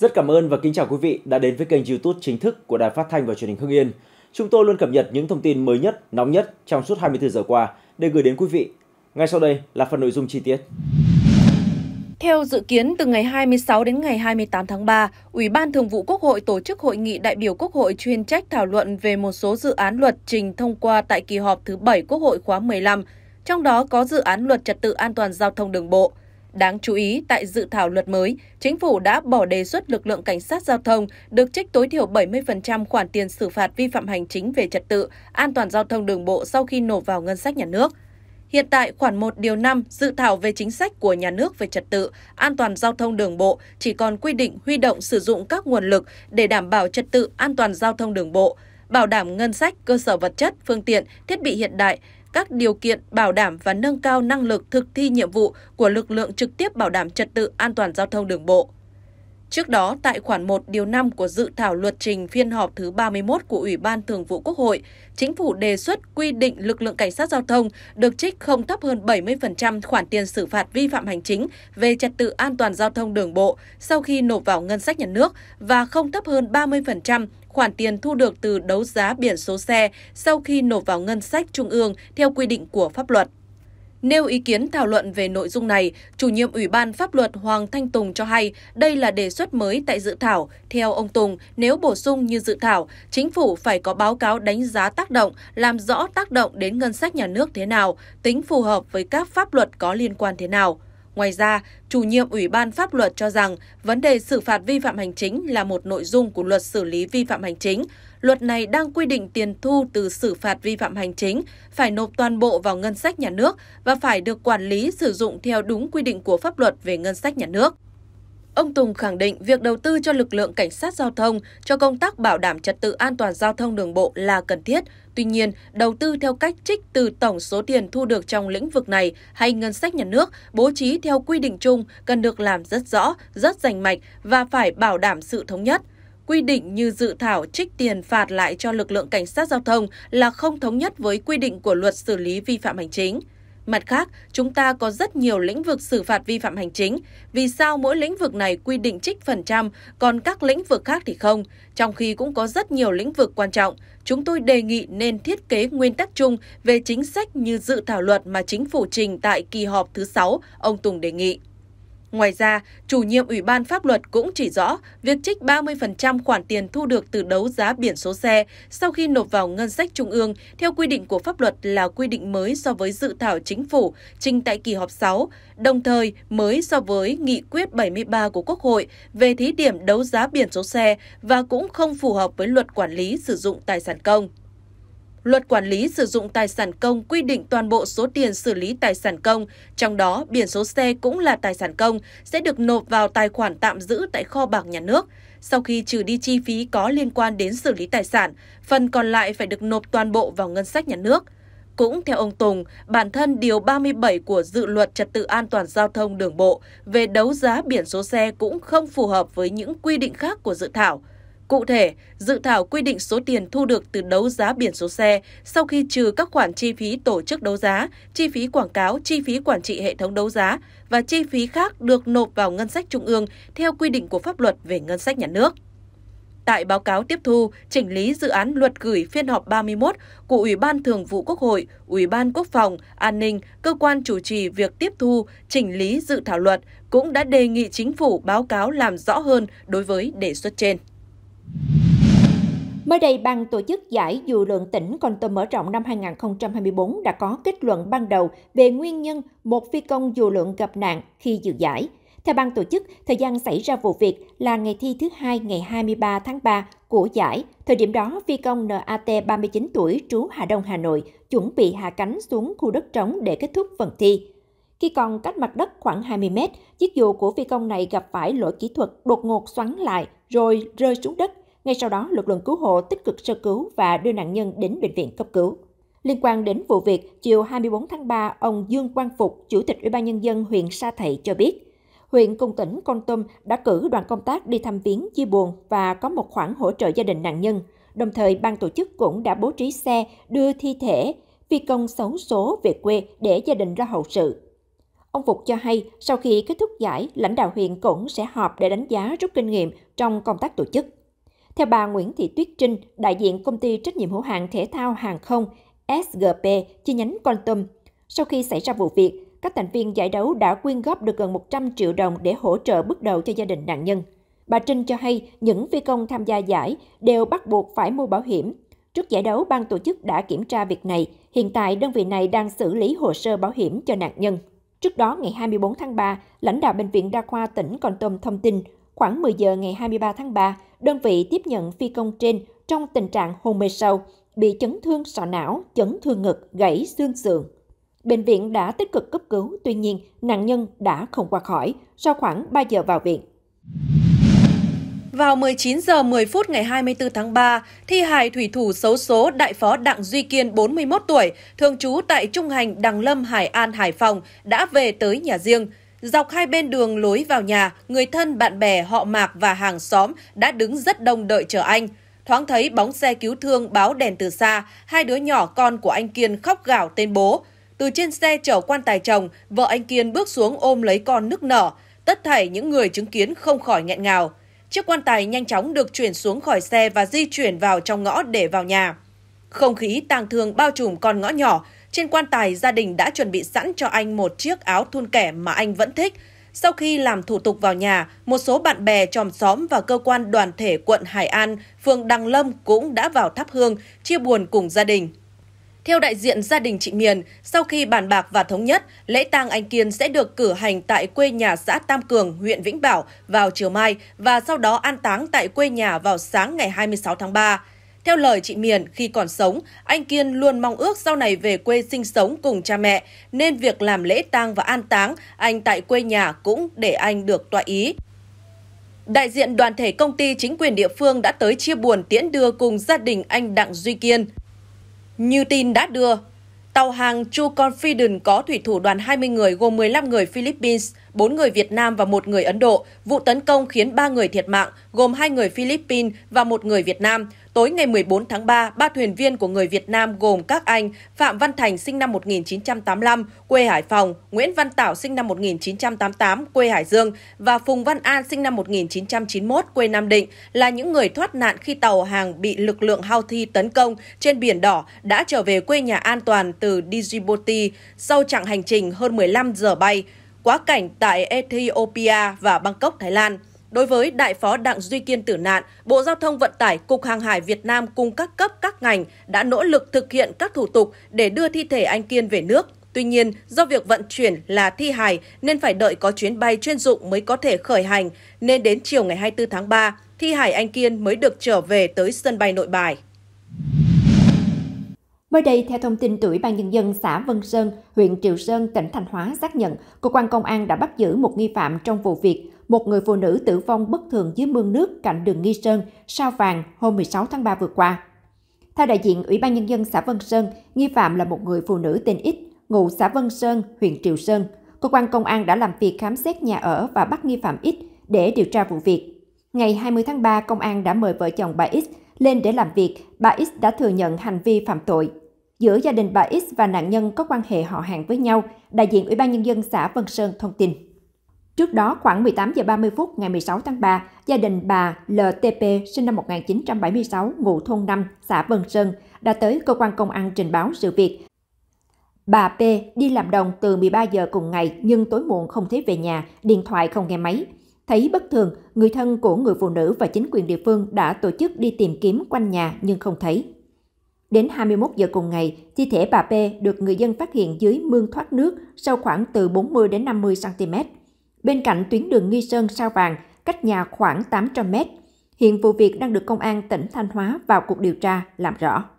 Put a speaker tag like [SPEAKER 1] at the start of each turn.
[SPEAKER 1] Rất cảm ơn và kính chào quý vị đã đến với kênh YouTube chính thức của Đài Phát thanh và Truyền hình Hưng Yên. Chúng tôi luôn cập nhật những thông tin mới nhất, nóng nhất trong suốt 24 giờ qua để gửi đến quý vị. Ngay sau đây là phần nội dung chi tiết.
[SPEAKER 2] Theo dự kiến, từ ngày 26 đến ngày 28 tháng 3, Ủy ban Thường vụ Quốc hội tổ chức hội nghị đại biểu Quốc hội chuyên trách thảo luận về một số dự án luật trình thông qua tại kỳ họp thứ 7 Quốc hội khóa 15, trong đó có dự án luật trật tự an toàn giao thông đường bộ. Đáng chú ý, tại dự thảo luật mới, chính phủ đã bỏ đề xuất lực lượng cảnh sát giao thông được trích tối thiểu 70% khoản tiền xử phạt vi phạm hành chính về trật tự, an toàn giao thông đường bộ sau khi nộp vào ngân sách nhà nước. Hiện tại, khoản 1 điều 5 dự thảo về chính sách của nhà nước về trật tự, an toàn giao thông đường bộ chỉ còn quy định huy động sử dụng các nguồn lực để đảm bảo trật tự an toàn giao thông đường bộ, bảo đảm ngân sách, cơ sở vật chất, phương tiện, thiết bị hiện đại các điều kiện bảo đảm và nâng cao năng lực thực thi nhiệm vụ của lực lượng trực tiếp bảo đảm trật tự an toàn giao thông đường bộ. Trước đó, tại khoản 1 điều 5 của dự thảo luật trình phiên họp thứ 31 của Ủy ban Thường vụ Quốc hội, Chính phủ đề xuất quy định lực lượng cảnh sát giao thông được trích không thấp hơn 70% khoản tiền xử phạt vi phạm hành chính về trật tự an toàn giao thông đường bộ sau khi nộp vào ngân sách nhà nước và không thấp hơn 30% khoản tiền thu được từ đấu giá biển số xe sau khi nộp vào ngân sách trung ương theo quy định của pháp luật. Nêu ý kiến thảo luận về nội dung này, chủ nhiệm Ủy ban Pháp luật Hoàng Thanh Tùng cho hay đây là đề xuất mới tại dự thảo. Theo ông Tùng, nếu bổ sung như dự thảo, chính phủ phải có báo cáo đánh giá tác động, làm rõ tác động đến ngân sách nhà nước thế nào, tính phù hợp với các pháp luật có liên quan thế nào. Ngoài ra, chủ nhiệm Ủy ban pháp luật cho rằng vấn đề xử phạt vi phạm hành chính là một nội dung của luật xử lý vi phạm hành chính. Luật này đang quy định tiền thu từ xử phạt vi phạm hành chính phải nộp toàn bộ vào ngân sách nhà nước và phải được quản lý sử dụng theo đúng quy định của pháp luật về ngân sách nhà nước. Ông Tùng khẳng định việc đầu tư cho lực lượng cảnh sát giao thông cho công tác bảo đảm trật tự an toàn giao thông đường bộ là cần thiết, Tuy nhiên, đầu tư theo cách trích từ tổng số tiền thu được trong lĩnh vực này hay ngân sách nhà nước bố trí theo quy định chung cần được làm rất rõ, rất rành mạch và phải bảo đảm sự thống nhất quy định như dự thảo trích tiền phạt lại cho lực lượng cảnh sát giao thông là không thống nhất với quy định của luật xử lý vi phạm hành chính. Mặt khác, chúng ta có rất nhiều lĩnh vực xử phạt vi phạm hành chính. Vì sao mỗi lĩnh vực này quy định trích phần trăm, còn các lĩnh vực khác thì không? Trong khi cũng có rất nhiều lĩnh vực quan trọng, chúng tôi đề nghị nên thiết kế nguyên tắc chung về chính sách như dự thảo luật mà chính phủ trình tại kỳ họp thứ 6, ông Tùng đề nghị. Ngoài ra, chủ nhiệm Ủy ban pháp luật cũng chỉ rõ việc trích 30% khoản tiền thu được từ đấu giá biển số xe sau khi nộp vào ngân sách trung ương theo quy định của pháp luật là quy định mới so với dự thảo chính phủ trình tại kỳ họp 6, đồng thời mới so với nghị quyết 73 của Quốc hội về thí điểm đấu giá biển số xe và cũng không phù hợp với luật quản lý sử dụng tài sản công. Luật quản lý sử dụng tài sản công quy định toàn bộ số tiền xử lý tài sản công, trong đó biển số xe cũng là tài sản công, sẽ được nộp vào tài khoản tạm giữ tại kho bạc nhà nước. Sau khi trừ đi chi phí có liên quan đến xử lý tài sản, phần còn lại phải được nộp toàn bộ vào ngân sách nhà nước. Cũng theo ông Tùng, bản thân Điều 37 của Dự luật Trật tự An toàn Giao thông Đường bộ về đấu giá biển số xe cũng không phù hợp với những quy định khác của dự thảo. Cụ thể, dự thảo quy định số tiền thu được từ đấu giá biển số xe sau khi trừ các khoản chi phí tổ chức đấu giá, chi phí quảng cáo, chi phí quản trị hệ thống đấu giá và chi phí khác được nộp vào ngân sách trung ương theo quy định của pháp luật về ngân sách nhà nước. Tại báo cáo tiếp thu, chỉnh lý dự án luật gửi phiên họp 31 của Ủy ban Thường vụ Quốc hội, Ủy ban Quốc phòng, An ninh, cơ quan chủ trì việc tiếp thu, chỉnh lý dự thảo luật cũng đã đề nghị chính phủ báo cáo làm rõ hơn đối với đề xuất trên.
[SPEAKER 1] Mới đây, Ban tổ chức giải dù lượn tỉnh Con Tôm mở rộng năm 2024 đã có kết luận ban đầu về nguyên nhân một phi công dù lượn gặp nạn khi dự giải. Theo ban tổ chức, thời gian xảy ra vụ việc là ngày thi thứ hai ngày 23 tháng 3 của giải. Thời điểm đó, phi công NAT 39 tuổi trú Hà Đông, Hà Nội chuẩn bị hạ cánh xuống khu đất trống để kết thúc phần thi. Khi còn cách mặt đất khoảng 20 mét, chiếc dù của phi công này gặp phải lỗi kỹ thuật đột ngột xoắn lại rồi rơi xuống đất ngay sau đó, lực lượng cứu hộ tích cực sơ cứu và đưa nạn nhân đến bệnh viện cấp cứu. Liên quan đến vụ việc, chiều 24 tháng 3, ông Dương Quang Phục, Chủ tịch Ủy ban Nhân dân huyện Sa Thầy cho biết, huyện cùng tỉnh Con Tum đã cử đoàn công tác đi thăm viếng chia buồn và có một khoản hỗ trợ gia đình nạn nhân. Đồng thời, ban tổ chức cũng đã bố trí xe đưa thi thể phi công xấu số về quê để gia đình ra hậu sự. Ông Phục cho hay, sau khi kết thúc giải, lãnh đạo huyện cũng sẽ họp để đánh giá rút kinh nghiệm trong công tác tổ chức. Theo bà Nguyễn Thị Tuyết Trinh, đại diện công ty trách nhiệm hữu hạn thể thao hàng không SGP chi nhánh Con Tum, sau khi xảy ra vụ việc, các thành viên giải đấu đã quyên góp được gần 100 triệu đồng để hỗ trợ bước đầu cho gia đình nạn nhân. Bà Trinh cho hay những phi công tham gia giải đều bắt buộc phải mua bảo hiểm. Trước giải đấu, ban tổ chức đã kiểm tra việc này. Hiện tại, đơn vị này đang xử lý hồ sơ bảo hiểm cho nạn nhân. Trước đó, ngày 24 tháng 3, lãnh đạo Bệnh viện Đa khoa tỉnh Con Tum thông tin Khoảng 10 giờ ngày 23 tháng 3, đơn vị tiếp nhận phi công trên trong tình trạng hôn mê sâu, bị chấn thương sọ não, chấn thương ngực, gãy xương sườn. Bệnh viện đã tích cực cấp cứu, tuy nhiên nạn nhân đã không qua khỏi sau khoảng 3 giờ vào viện.
[SPEAKER 2] Vào 19 giờ 10 phút ngày 24 tháng 3, thi hài thủy thủ xấu số đại phó Đặng Duy Kiên 41 tuổi, thường trú tại Trung Hành, Đằng Lâm, Hải An, Hải Phòng đã về tới nhà riêng. Dọc hai bên đường lối vào nhà, người thân, bạn bè, họ mạc và hàng xóm đã đứng rất đông đợi chờ anh. Thoáng thấy bóng xe cứu thương báo đèn từ xa, hai đứa nhỏ con của anh Kiên khóc gào tên bố. Từ trên xe chở quan tài chồng, vợ anh Kiên bước xuống ôm lấy con nức nở. Tất thảy những người chứng kiến không khỏi nghẹn ngào. Chiếc quan tài nhanh chóng được chuyển xuống khỏi xe và di chuyển vào trong ngõ để vào nhà. Không khí tang thương bao trùm con ngõ nhỏ, trên quan tài, gia đình đã chuẩn bị sẵn cho anh một chiếc áo thun kẻ mà anh vẫn thích. Sau khi làm thủ tục vào nhà, một số bạn bè, tròm xóm và cơ quan đoàn thể quận Hải An, phường Đăng Lâm cũng đã vào thắp hương, chia buồn cùng gia đình. Theo đại diện gia đình chị Miền, sau khi bàn bạc và thống nhất, lễ tang anh Kiên sẽ được cử hành tại quê nhà xã Tam Cường, huyện Vĩnh Bảo vào chiều mai và sau đó an táng tại quê nhà vào sáng ngày 26 tháng 3. Theo lời chị Miền, khi còn sống, anh Kiên luôn mong ước sau này về quê sinh sống cùng cha mẹ, nên việc làm lễ tang và an táng anh tại quê nhà cũng để anh được tọa ý. Đại diện đoàn thể công ty chính quyền địa phương đã tới chia buồn tiễn đưa cùng gia đình anh Đặng Duy Kiên. Như tin đã đưa, Tàu hàng Chu Confident có thủy thủ đoàn 20 người gồm 15 người Philippines, 4 người Việt Nam và 1 người Ấn Độ. Vụ tấn công khiến 3 người thiệt mạng, gồm 2 người Philippines và 1 người Việt Nam. Tối ngày 14 tháng 3, ba thuyền viên của người Việt Nam gồm các anh Phạm Văn Thành sinh năm 1985, quê Hải Phòng, Nguyễn Văn Tảo sinh năm 1988, quê Hải Dương và Phùng Văn An sinh năm 1991, quê Nam Định là những người thoát nạn khi tàu hàng bị lực lượng Houthi tấn công trên Biển Đỏ đã trở về quê nhà an toàn từ Djibouti sau chặng hành trình hơn 15 giờ bay quá cảnh tại Ethiopia và Bangkok, Thái Lan. Đối với Đại phó Đặng Duy Kiên tử nạn, Bộ Giao thông Vận tải, Cục Hàng hải Việt Nam cùng các cấp các ngành đã nỗ lực thực hiện các thủ tục để đưa thi thể anh Kiên về nước. Tuy nhiên, do việc vận chuyển là thi hài nên phải đợi có chuyến bay chuyên dụng mới có thể khởi hành, nên đến chiều ngày 24 tháng 3, thi hài anh Kiên mới được trở về tới sân bay nội bài.
[SPEAKER 1] Mới đây, theo thông tin từ Ủy ban Nhân dân xã Vân Sơn, huyện Triệu Sơn, tỉnh Thanh Hóa xác nhận, cơ quan công an đã bắt giữ một nghi phạm trong vụ việc một người phụ nữ tử vong bất thường dưới mương nước cạnh đường Nghi Sơn, Sao Vàng hôm 16 tháng 3 vừa qua. Theo đại diện Ủy ban Nhân dân xã Vân Sơn, nghi phạm là một người phụ nữ tên X, ngụ xã Vân Sơn, huyện Triều Sơn. Cơ quan công an đã làm việc khám xét nhà ở và bắt nghi phạm X để điều tra vụ việc. Ngày 20 tháng 3, công an đã mời vợ chồng bà X lên để làm việc. Bà X đã thừa nhận hành vi phạm tội. Giữa gia đình bà X và nạn nhân có quan hệ họ hàng với nhau, đại diện Ủy ban Nhân dân xã Vân Sơn thông tin. Trước đó, khoảng 18 giờ 30 phút ngày 16 tháng 3, gia đình bà LTP sinh năm 1976, ngụ thôn 5, xã Vân Sơn, đã tới cơ quan công an trình báo sự việc. Bà P đi làm đồng từ 13 giờ cùng ngày nhưng tối muộn không thấy về nhà, điện thoại không nghe máy. Thấy bất thường, người thân của người phụ nữ và chính quyền địa phương đã tổ chức đi tìm kiếm quanh nhà nhưng không thấy. Đến 21 giờ cùng ngày, thi thể bà P được người dân phát hiện dưới mương thoát nước sâu khoảng từ 40 đến 50 cm bên cạnh tuyến đường Nghi Sơn Sao Vàng, cách nhà khoảng 800 mét. Hiện vụ việc đang được Công an tỉnh Thanh Hóa vào cuộc điều tra làm rõ.